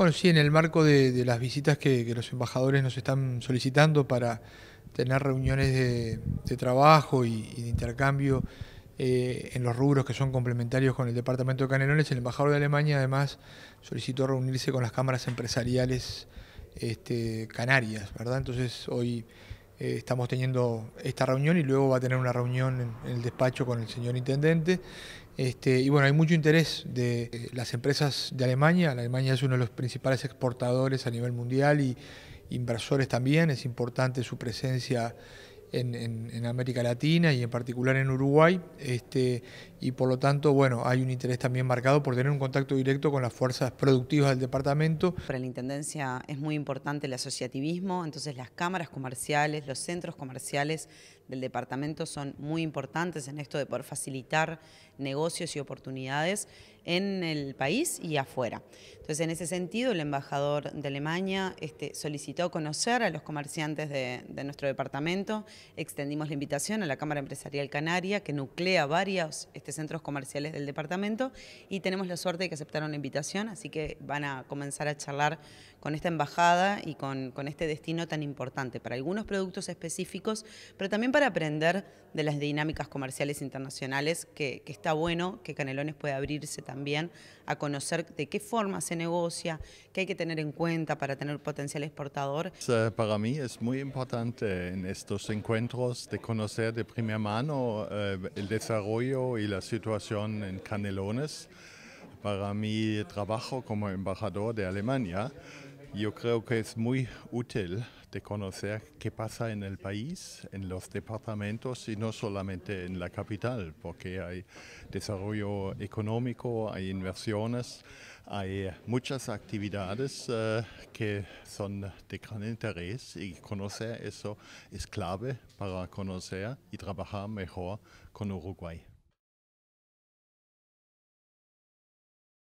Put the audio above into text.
Bueno, sí, en el marco de, las visitas que, los embajadores nos están solicitando para tener reuniones de, trabajo y, de intercambio eh, en los rubros que son complementarios con el departamento de Canelones, el embajador de Alemania además solicitó reunirse con las cámaras empresariales este, canarias, ¿verdad? Entonces hoy eh, estamos teniendo esta reunión y luego va a tener una reunión en, el despacho con el señor intendente. Este, y bueno, hay mucho interés de eh, las empresas de Alemania. Alemania es uno de los principales exportadores a nivel mundial y inversores también. Es importante su presencia en, América Latina y en particular en Uruguay, este, y por lo tanto, bueno, hay un interés también marcado por tener un contacto directo con las fuerzas productivas del departamento. Para la Intendencia es muy importante el asociativismo, entonces las cámaras comerciales, los centros comerciales del departamento son muy importantes en esto de poder facilitar negocios y oportunidades en el país y afuera. Entonces, en ese sentido, el embajador de Alemania este, solicitó conocer a los comerciantes de, de, nuestro departamento, extendimos la invitación a la Cámara Empresarial Canaria, que nuclea varios este, centros comerciales del departamento, y tenemos la suerte de que aceptaron la invitación, así que van a comenzar a charlar con esta embajada y con, con este destino tan importante para algunos productos específicos, pero también para aprender de las dinámicas comerciales internacionales, que, que, está bueno que Canelones pueda abrirse también a conocer de qué forma se negocia, qué hay que tener en cuenta para tener potencial exportador. Para mí es muy importante en estos encuentros de conocer de primera mano eh, el desarrollo y la situación en Canelones. Para mi trabajo como embajador de Alemania, yo creo que es muy útil de conocer qué pasa en el país, en los departamentos y no solamente en la capital, porque hay desarrollo económico, hay inversiones, hay muchas actividades eh, que son de gran interés y conocer eso es clave para conocer y trabajar mejor con Uruguay.